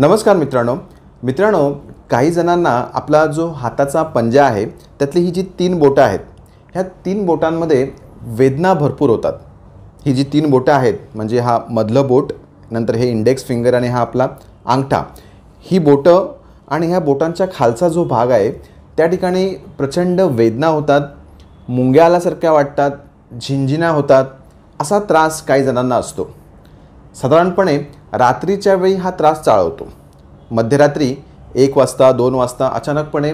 नमस्कार मित्रांनो मित्रांनो काही जणांना आपला जो हाताचा पंजा आहे त्यातली ही जी तीन बोटं आहेत ह्या तीन बोटांमध्ये वेदना भरपूर होतात ही जी तीन बोटं आहेत म्हणजे हा मधलं बोट नंतर हे इंडेक्स फिंगर आणि हा आपला अंगठा ही बोटं आणि ह्या बोटांच्या खालचा जो भाग आहे त्या ठिकाणी प्रचंड वेदना होतात मुंग्या आल्यासारख्या वाटतात झिंझिना होतात असा त्रास काही जणांना असतो साधारणपणे रात्रीच्या वेळी हा त्रास चाळवतो मध्यरात्री एक वाजता दोन वाजता अचानकपणे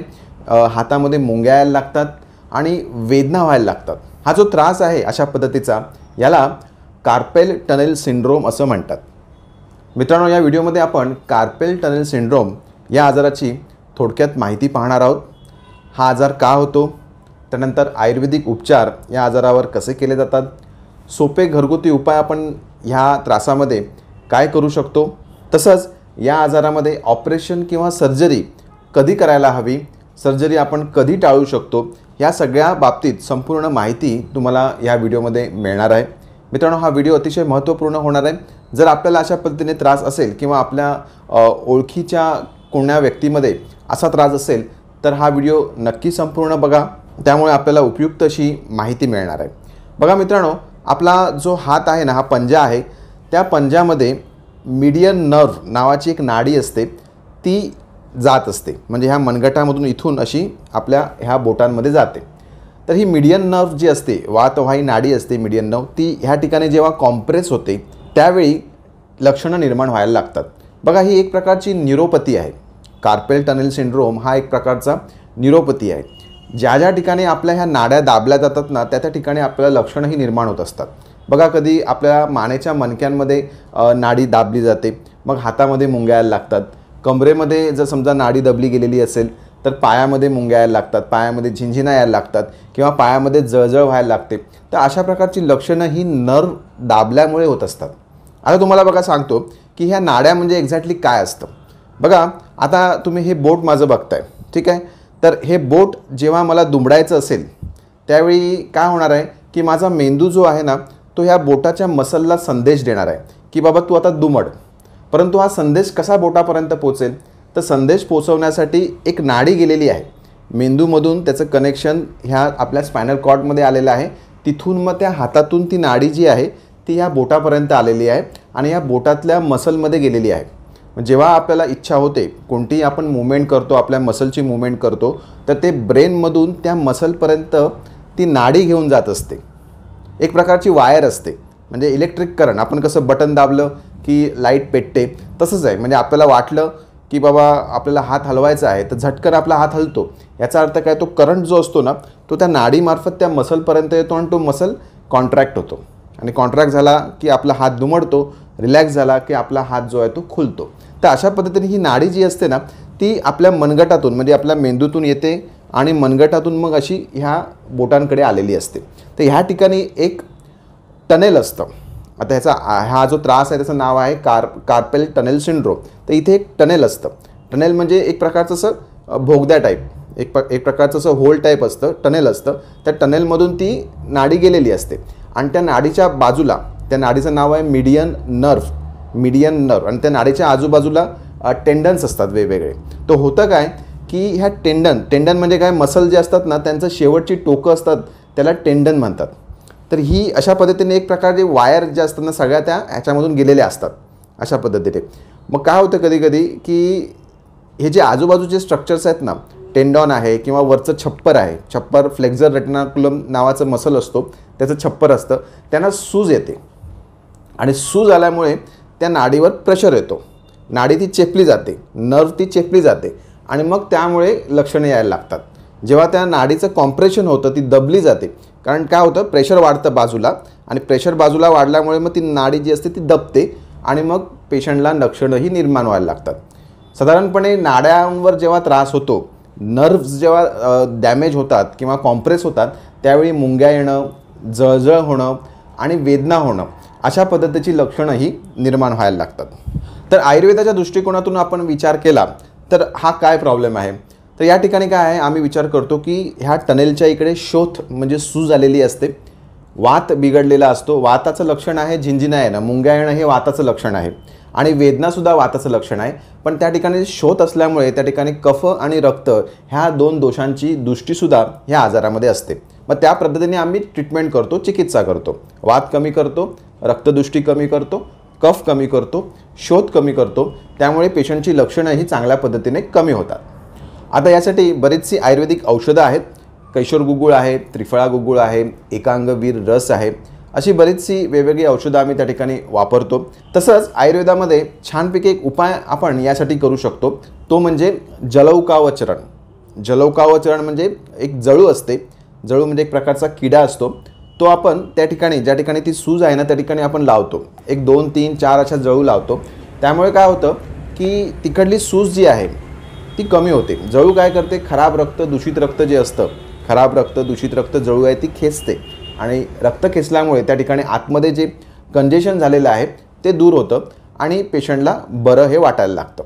हातामध्ये मुंग्या यायला लागतात आणि वेदना व्हायला लागतात हा जो त्रास आहे अशा पद्धतीचा याला कार्पेल टनेल सिंड्रोम असं म्हणतात मित्रांनो या व्हिडिओमध्ये आपण कार्पेल टनेल सिंड्रोम या आजाराची थोडक्यात माहिती पाहणार आहोत हा आजार का होतो त्यानंतर आयुर्वेदिक उपचार या आजारावर कसे केले जातात सोपे घरगुती उपाय आपण ह्या त्रासामध्ये काय करू शकतो तसंच या आजारामध्ये ऑपरेशन किंवा सर्जरी कधी करायला हवी सर्जरी आपण कधी टाळू शकतो या सगळ्या बाबतीत संपूर्ण माहिती तुम्हाला या व्हिडिओमध्ये मिळणार आहे मित्रांनो हा व्हिडिओ अतिशय महत्त्वपूर्ण होणार आहे जर आपल्याला अशा पद्धतीने त्रास असेल किंवा आपल्या ओळखीच्या कोणत्या व्यक्तीमध्ये असा त्रास असेल तर हा व्हिडिओ नक्की संपूर्ण बघा त्यामुळे आपल्याला उपयुक्त अशी माहिती मिळणार आहे बघा मित्रांनो आपला जो हात आहे ना हा पंजा आहे त्या पंजामध्ये मिडियन नर्व नावाची एक नाडी असते ती जात असते म्हणजे ह्या मनगटामधून इथून अशी आपल्या ह्या बोटांमध्ये जाते तर ही मिडियन नर्व जी असते वातवाही नाडी असते मिडियन नर्व ती ह्या ठिकाणी जेव्हा कॉम्प्रेस होते त्यावेळी लक्षणं निर्माण व्हायला लागतात बघा ही एक प्रकारची न्युरोपथी आहे कार्पेल टनेल सिंड्रोम हा एक प्रकारचा न्युरोपथी आहे ज्या ज्या ठिकाणी आपल्या ह्या नाड्या दाबल्या जातात ना त्या त्या ठिकाणी आपल्याला लक्षणंही निर्माण होत असतात बघा कधी आपल्या मानेच्या मणक्यांमध्ये नाडी दाबली जाते मग हातामध्ये मुंग्यायला लागतात कमरेमध्ये जर समजा नाडी दबली गेलेली असेल तर पायामध्ये मुंग्यायला लागतात पायामध्ये झिंझिना यायला लागतात किंवा पायामध्ये जळजळ व्हायला लागते तर अशा प्रकारची लक्षणं ही नर्व दाबल्यामुळे होत असतात आता तुम्हाला बघा सांगतो की ह्या नाड्या म्हणजे एक्झॅक्टली काय असतं बघा आता तुम्ही हे बोट माझं बघताय ठीक आहे तर हे बोट जेव्हा मला दुमडायचं असेल त्यावेळी काय होणार आहे की माझा मेंदू जो आहे ना तो ह्या बोटाच्या मसलला संदेश देणार आहे की बाबा तू आता दुमड परंतु हा संदेश कसा बोटापर्यंत पोचेल तर संदेश पोचवण्यासाठी एक नाडी गेलेली आहे मेंदूमधून त्याचं कनेक्शन ह्या आपल्या स्पायनल कॉर्डमध्ये आलेलं आहे तिथून मग त्या हातातून ती नाडी जी आहे ती ह्या बोटापर्यंत आलेली आहे आणि या बोटातल्या मसलमध्ये गेलेली आहे जेव्हा आपल्याला इच्छा होते कोणतीही आपण मुवमेंट करतो आपल्या मसलची मुवमेंट करतो तर ते ब्रेनमधून त्या मसलपर्यंत ती नाडी घेऊन जात असते एक प्रकारची वायर असते म्हणजे इलेक्ट्रिक करंट आपण कसं बटन दाबलं की लाईट पेटते तसंच आहे म्हणजे आपल्याला वाटलं की बाबा आपल्याला हात हलवायचा आहे तर झटकन आपला हात हलतो याचा अर्थ काय तो करंट जो असतो ना तो त्या नाडीमार्फत त्या मसलपर्यंत येतो आणि तो मसल कॉन्ट्रॅक्ट होतो आणि कॉन्ट्रॅक्ट झाला की आपला हात दुमडतो रिलॅक्स झाला की आपला हात जो आहे तो खुलतो तर अशा पद्धतीने ही नाडी जी असते ना ती आपल्या मनगटातून म्हणजे आपल्या मेंदूतून येते आणि मनगटातून मग अशी ह्या बोटांकडे आलेली असते तर ह्या ठिकाणी एक टनेल असतं आता ह्याचा हा जो त्रास आहे त्याचं नाव आहे कार कार्पेल टनेल सिंड्रोम तर इथे एक टनेल असतं टनेल म्हणजे एक प्रकारचं असं भोगद्या टाईप एक प्र एक प्रकारचं असं होल टाईप असतं टनेल असतं त्या टनेलमधून ती नाडी गेलेली असते आणि त्या नाडीच्या बाजूला त्या नाडीचं नाव आहे मिडियन नर्व मिडियन नर्व आणि त्या नाडीच्या आजूबाजूला टेंडन्स असतात वेगवेगळे तो होतं काय की ह्या टेंडन टेंडन म्हणजे काय मसल जे असतात ना त्यांचं शेवटची टोकं असतात त्याला टेंडन म्हणतात तर ही अशा पद्धतीने एक प्रकारचे वायर जे असतात ना सगळ्या त्या ह्याच्यामधून गेलेल्या असतात अशा पद्धतीने मग काय होतं कधी कधी की हे जे आजूबाजूचे स्ट्रक्चर्स आहेत ना टेंडॉन आहे किंवा वरचं छप्पर आहे छप्पर फ्लेक्झर रेटनाकुलम नावाचं मसल असतो त्याचं छप्पर असतं त्यांना सूज येते आणि सूज आल्यामुळे त्या नाडीवर प्रेशर येतो नाडी ती चेपली जाते नर्व ती चेपली जाते आणि मग त्यामुळे लक्षणे यायला लागतात जेव्हा त्या नाडीचं कॉम्प्रेशन होतं ती दबली जाते कारण काय होतं प्रेशर वाढतं बाजूला आणि प्रेशर बाजूला वाढल्यामुळे मग ती नाडी जी असते ती दबते आणि मग पेशंटला लक्षणंही निर्माण व्हायला लागतात साधारणपणे नाड्यांवर जेव्हा त्रास होतो नर्व्स जेव्हा डॅमेज होतात किंवा कॉम्प्रेस होतात त्यावेळी मुंग्या येणं जळजळ होणं आणि वेदना होणं अशा पद्धतीची लक्षणंही निर्माण व्हायला लागतात तर आयुर्वेदाच्या दृष्टिकोनातून आपण विचार केला तर हा काय प्रॉब्लेम आहे तर या ठिकाणी काय आहे आम्ही विचार करतो की ह्या टनेलच्या इकडे शोथ म्हणजे सूज आलेली असते वात बिघडलेला असतो वाताचं लक्षण आहे झिंजिना येणं मुंग्या येणं हे वाताचं लक्षण आहे आणि वेदनासुद्धा वाताचं लक्षण आहे पण त्या ठिकाणी शोध असल्यामुळे त्या ठिकाणी कफ आणि रक्त ह्या दोन दोषांची दृष्टीसुद्धा ह्या आजारामध्ये असते मग त्या पद्धतीने आम्ही ट्रीटमेंट करतो चिकित्सा करतो वात कमी करतो रक्तदृष्टी कमी करतो कफ कमी करतो शोध कमी करतो त्यामुळे पेशंटची लक्षणंही चांगल्या पद्धतीने कमी होतात आता यासाठी बरीचशी आयुर्वेदिक औषधं आहेत कैशोर गुगुळ आहे त्रिफळा गुगुळ आहे एकांगवीर रस आहे अशी बरीचशी वेगवेगळी औषधं आम्ही त्या ठिकाणी वापरतो तसंच आयुर्वेदामध्ये छानपैकी एक उपाय आपण यासाठी करू शकतो तो म्हणजे जलौकावचरण जलौकावचरण म्हणजे एक जळू असते जळू म्हणजे एक प्रकारचा किडा असतो तो आपण त्या ठिकाणी ज्या ठिकाणी ती सूज आहे ना त्या ठिकाणी आपण लावतो एक दोन तीन चार अशा जळू लावतो त्यामुळे काय होतं की तिकडली सूज जी आहे ती कमी होते जळू काय करते खराब रक्त दूषित रक्त जे असतं खराब रक्त दूषित रक्त जळू आहे ती खेचते आणि रक्त खेचल्यामुळे त्या ठिकाणी आतमध्ये जे कंजेशन झालेलं आहे ते दूर होतं आणि पेशंटला बरं हे वाटायला लागतं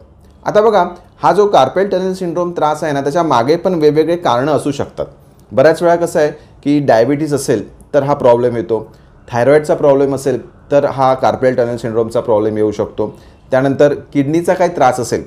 आता बघा हा जो कार्पेल टनल सिंड्रोम त्रास आहे ना त्याच्या मागे पण वेगवेगळे कारणं असू शकतात बऱ्याच वेळा कसं आहे की डायबिटीज असेल तर हा प्रॉब्लेम येतो थायरॉईडचा प्रॉब्लेम असेल तर हा कार्पेल टनल सिंड्रोमचा प्रॉब्लेम येऊ शकतो त्यानंतर किडनीचा काही त्रास असेल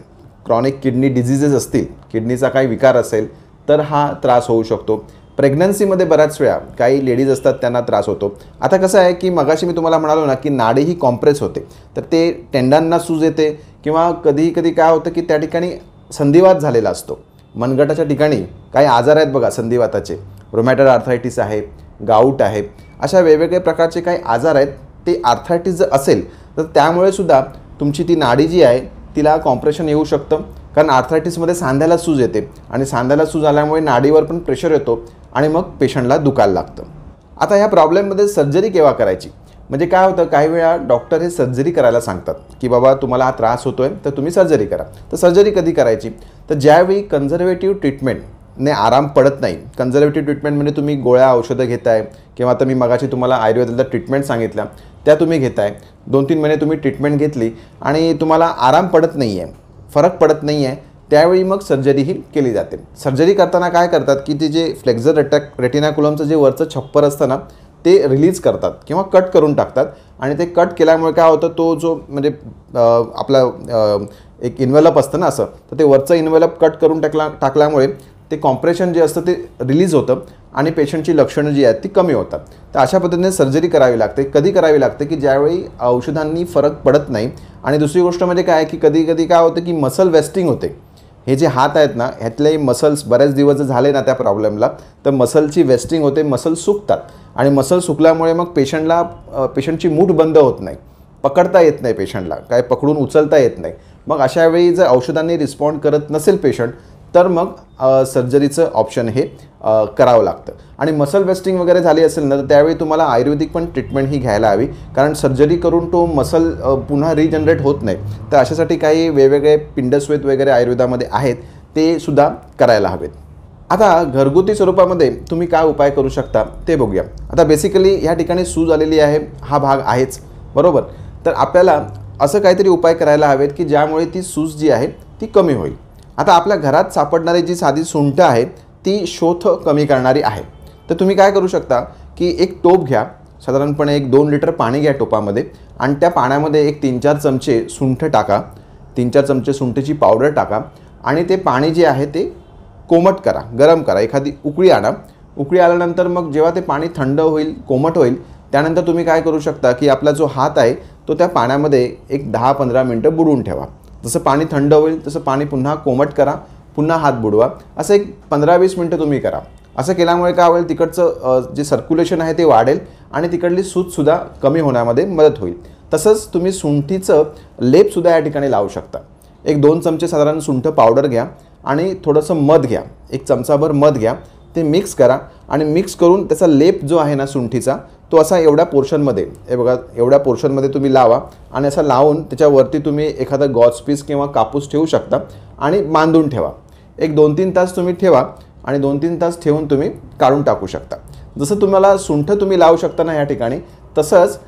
क्रॉनिक किडनी डिझिजेस असतील किडनीचा काही विकार असेल तर हा त्रास होऊ शकतो प्रेग्नन्सीमध्ये बऱ्याच वेळा काही लेडीज असतात त्यांना त्रास होतो आता कसं आहे की मगाशी मी तुम्हाला म्हणालो ना की नाडी ही कॉम्प्रेस होते तर ते टेंडांना सूज येते किंवा कधी कधी काय होतं की त्या ठिकाणी संधिवात झालेला असतो मनगटाच्या ठिकाणी काही आजार आहेत बघा संधिवाताचे रोमॅटर आर्थरायटिस आहे गाऊट आहे अशा वेगवेगळ्या प्रकारचे काही आजार आहेत ते आर्थरायटिस जर असेल तर त्यामुळे सुद्धा तुमची ती नाडी जी आहे तिला कॉम्प्रेशन येऊ शकतं कारण आर्थरायटीसमध्ये सांध्याला सूज येते आणि सांध्याला सूज आल्यामुळे नाडीवर पण प्रेशर येतो आणि मग पेशंटला दुखायला लागतं आता ह्या प्रॉब्लेममध्ये सर्जरी केव्हा करायची म्हणजे काय होतं काही वेळा डॉक्टर हे सर्जरी करायला सांगतात की बाबा तुम्हाला हा त्रास होतो आहे तर तुम्ही सर्जरी करा तर सर्जरी कधी करायची तर ज्यावेळी कन्झर्वेटिव्ह ट्रीटमेंट ने आराम पडत नाही कन्झर्वेटिव्ह ट्रीटमेंट म्हणजे तुम्ही गोळ्या औषधं घेताय किंवा आता मी मगाशी तुम्हाला आयुर्वेदाचा ट्रीटमेंट सांगितल्या त्या तुम्ही घेताय दोन तीन महिने तुम्ही ट्रीटमेंट घेतली आणि तुम्हाला आराम पडत नाही आहे फरक पडत नाही आहे त्यावेळी मग सर्जरी ही केली जाते सर्जरी करताना काय करतात की ते जे फ्लेक्झर अटॅक रेटिनाकुलमचं जे वरचं छप्पर असतं ना ते रिलीज करतात किंवा कट करून टाकतात आणि ते कट केल्यामुळे काय होतं तो जो म्हणजे आपला एक इन्व्हेलप असतं ना असं तर ते वरचं इन्व्हेलप कट करून टाकला टाकल्यामुळे ते कॉम्प्रेशन जे असतं ते रिलीज होतं आणि पेशंटची लक्षणं जी आहेत ती कमी होतात तर अशा पद्धतीने सर्जरी करावी लागते कधी करावी लागते की ज्यावेळी औषधांनी फरक पडत नाही आणि दुसरी गोष्ट म्हणजे काय की कधी कधी काय होतं की मसल वेस्टिंग होते हे जे हात आहेत ना ह्यातले मसल्स बऱ्याच दिवस झाले ना त्या प्रॉब्लेमला तर मसलची वेस्टिंग होते मसल सुकतात आणि मसल सुकल्यामुळे मग पेशंटला पेशंटची मूठ बंद होत नाही पकडता येत नाही पेशंटला काय पकडून उचलता येत नाही मग अशा वेळी जर औषधांनी रिस्पॉन्ड करत नसेल पेशंट तर मग सर्जरीचं ऑप्शन हे करावं लागतं आणि मसल वेस्टिंग वगैरे झाली असेल ना तर त्यावेळी तुम्हाला आयुर्वेदिक पण ट्रीटमेंट ही घ्यायला हवी कारण सर्जरी करून तो मसल पुन्हा रिजनरेट होत नाही तर अशासाठी काही वेगवेगळे पिंडस्वेत वगैरे आयुर्वेदामध्ये आहेत ते सुद्धा करायला हवेत आता घरगुती स्वरूपामध्ये तुम्ही काय उपाय करू शकता ते बघूया आता बेसिकली ह्या ठिकाणी सूज आलेली आहे हा भाग आहेच बरोबर तर आपल्याला असं काहीतरी उपाय करायला हवेत की ज्यामुळे ती सूज जी आहे ती कमी होईल आता आपल्या घरात सापडणारी जी साधी सुंठं आहेत ती शोथ कमी करणारी आहे तर तुम्ही काय करू शकता की एक टोप घ्या साधारणपणे एक दोन लिटर पाणी घ्या टोपामध्ये आणि त्या पाण्यामध्ये एक तीन चार चमचे सुंठ टाका तीन चार चमचे सुंठीची पावडर टाका आणि ते पाणी जे आहे ते कोमट करा गरम करा एखादी उकळी आणा उकळी आल्यानंतर मग जेव्हा ते पाणी थंड होईल कोमट होईल त्यानंतर तुम्ही काय करू शकता की आपला जो हात आहे तो त्या पाण्यामध्ये एक दहा पंधरा मिनटं बुडवून ठेवा जसं पाणी थंड होईल तसं पाणी पुन्हा कोमट करा पुन्हा हात बुडवा असं एक पंधरा वीस मिनटं तुम्ही करा असं केल्यामुळे काय होईल तिकडचं जे सर्क्युलेशन आहे ते वाढेल आणि तिकडली सूतसुद्धा कमी होण्यामध्ये मदत होईल तसंच तुम्ही सुंठीचं लेपसुद्धा या ठिकाणी लावू शकता एक दोन चमचे साधारण सुंठ पावडर घ्या आणि थोडंसं मध घ्या एक चमचाभर मध घ्या ते मिक्स करा आणि मिक्स करून त्याचा लेप जो आहे ना सुंठीचा तो असा एवढ्या पोर्शनमध्ये हे बघा एवढ्या पोर्शनमध्ये तुम्ही लावा आणि असा लावून त्याच्यावरती तुम्ही एखादा गॉज पीस किंवा कापूस ठेवू शकता आणि बांधून ठेवा एक दोन तीन तास तुम्ही ठेवा आणि दोन तीन तास ठेवून तुम्ही काढून टाकू शकता जसं तुम्हाला सुंठ तुम्ही लावू शकता ना या ठिकाणी तसंच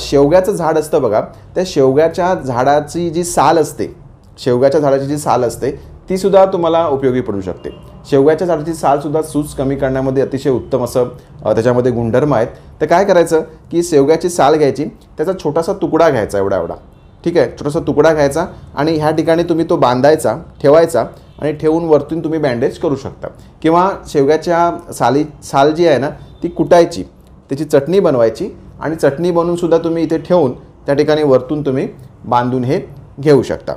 शेवग्याचं झाड असतं बघा त्या शेवग्याच्या झाडाची जी साल असते शेवग्याच्या झाडाची जी साल असते तीसुद्धा तुम्हाला उपयोगी पडू शकते शेवग्याच्या झाडाची सालसुद्धा सूज कमी करण्यामध्ये अतिशय उत्तम असं त्याच्यामध्ये गुणधर्म आहेत तर काय करायचं की शेवग्याची साल घ्यायची त्याचा छोटासा तुकडा घ्यायचा एवढा एवढा ठीक आहे छोटासा तुकडा घ्यायचा आणि ह्या ठिकाणी तुम्ही तो बांधायचा ठेवायचा आणि ठेवून वरतून तुम्ही बँडेज करू शकता किंवा शेवग्याच्या साली साल जी आहे ना ती कुटायची त्याची चटणी बनवायची आणि चटणी बनवूनसुद्धा तुम्ही इथे ठेवून त्या ठिकाणी वरतून तुम्ही बांधून हे घेऊ शकता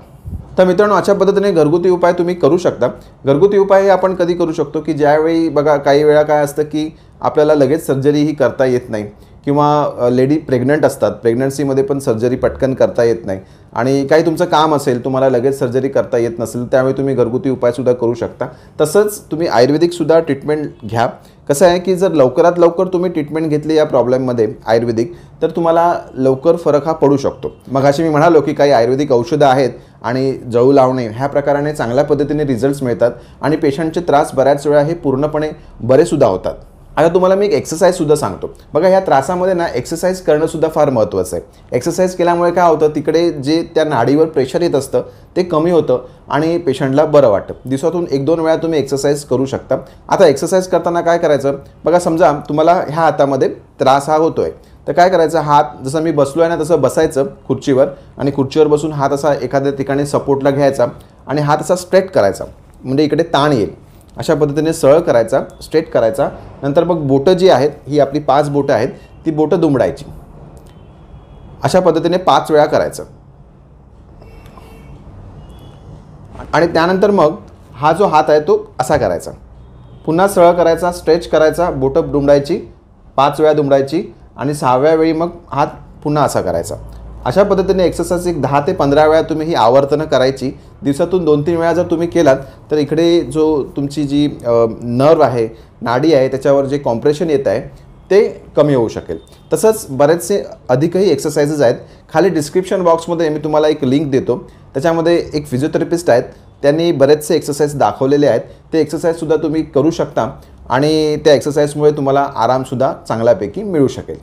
तर मित्रांनो अशा पद्धतीने घरगुती उपाय तुम्ही करू शकता घरगुती उपाय हे आपण कधी करू शकतो की ज्यावेळी बघा काही वेळा काय असतं की आपल्याला लगेच सर्जरी ही करता येत नाही किंवा लेडी प्रेग्नंट असतात प्रेग्नन्सीमध्ये पण सर्जरी पटकन करता येत नाही आणि काही तुमचं काम असेल तुम्हाला लगेच सर्जरी करता येत नसेल त्यावेळी तुम्ही घरगुती उपायसुद्धा करू शकता तसंच तुम्ही आयुर्वेदिकसुद्धा ट्रीटमेंट घ्या कसं आहे की जर लवकरात लवकर तुम्ही ट्रीटमेंट घेतली या प्रॉब्लेममध्ये आयुर्वेदिक तर तुम्हाला लवकर फरक हा पडू शकतो मग अशी मी म्हणालो की काही आयुर्वेदिक औषधं आहेत आणि जळू लावणे ह्या प्रकाराने चांगल्या पद्धतीने रिझल्ट्स मिळतात आणि पेशंटचे त्रास बऱ्याच वेळा हे पूर्णपणे बरेसुद्धा होतात आता तुम्हाला मी एक एक्सरसाईजसुद्धा सांगतो बघा ह्या त्रासामध्ये ना एक्सरसाइज करणंसुद्धा फार महत्त्वाचं आहे एक्सरसाइज केल्यामुळे काय होतं तिकडे जे त्या नाडीवर प्रेशर येत असतं ते कमी होतं आणि पेशंटला बरं वाटतं दिवसातून एक दोन वेळा तुम्ही एक्सरसाइज करू शकता आता एक्सरसाइज करताना काय करायचं बघा समजा तुम्हाला ह्या हातामध्ये त्रास हा होतो आहे तर काय करायचं हात जसं मी बसलो आहे ना तसं बसायचं खुर्चीवर आणि खुर्चीवर बसून हात असा एखाद्या ठिकाणी सपोर्टला घ्यायचा आणि हात असा स्ट्रेट करायचा म्हणजे इकडे ताण येईल अशा पद्धतीने सळ करायचा स्ट्रेट करायचा नंतर मग बोटं जी आहेत ही आपली पाच बोटं आहेत ती बोटं दुमडायची अशा पद्धतीने पाच वेळा करायचं आणि त्यानंतर मग हा जो हात आहे तो असा करायचा पुन्हा सळ करायचा स्ट्रेच करायचा बोटं दुमडायची पाच वेळा दुमडायची आणि सहाव्या वेळी मग हात पुन्हा असा करायचा अशा पद्धतीने एक्सरसाइज एक दहा ते पंधरा वेळा तुम्ही ही आवर्तनं करायची दिवसातून दोन तीन वेळा जर तुम्ही केलात तर इकडे जो तुमची जी नर्व आहे नाडी आहे त्याच्यावर जे कॉम्प्रेशन येत आहे ते कमी होऊ शकेल तसंच बरेचसे अधिकही एक्सरसाइजेस आहेत खाली डिस्क्रिप्शन बॉक्समध्ये मी तुम्हाला एक लिंक देतो त्याच्यामध्ये एक फिजिओथेरपिस्ट आहेत त्यांनी बरेचसे एक्सरसाइज दाखवलेले आहेत ते एक्सरसाइजसुद्धा तुम्ही करू शकता आणि त्या एक्सरसाइजमुळे तुम्हाला आरामसुद्धा चांगल्यापैकी मिळू शकेल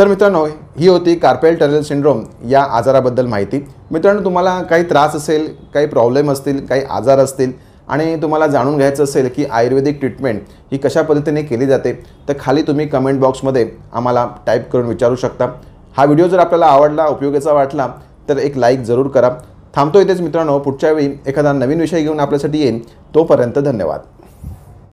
तर मित्रांनो ही होती कार्पेल टनल सिंड्रोम या आजाराबद्दल माहिती मित्रांनो तुम्हाला काही त्रास असेल काही प्रॉब्लेम असतील काही आजार असतील आणि तुम्हाला जाणून घ्यायचं असेल की आयुर्वेदिक ट्रीटमेंट ही कशा पद्धतीने केली जाते तर खाली तुम्ही कमेंट बॉक्समध्ये आम्हाला टाईप करून विचारू शकता हा व्हिडिओ जर आपल्याला आवडला उपयोगाचा वाटला तर एक लाईक जरूर करा थांबतो इथेच मित्रांनो पुढच्या वेळी एखादा नवीन विषय घेऊन आपल्यासाठी येईन तोपर्यंत धन्यवाद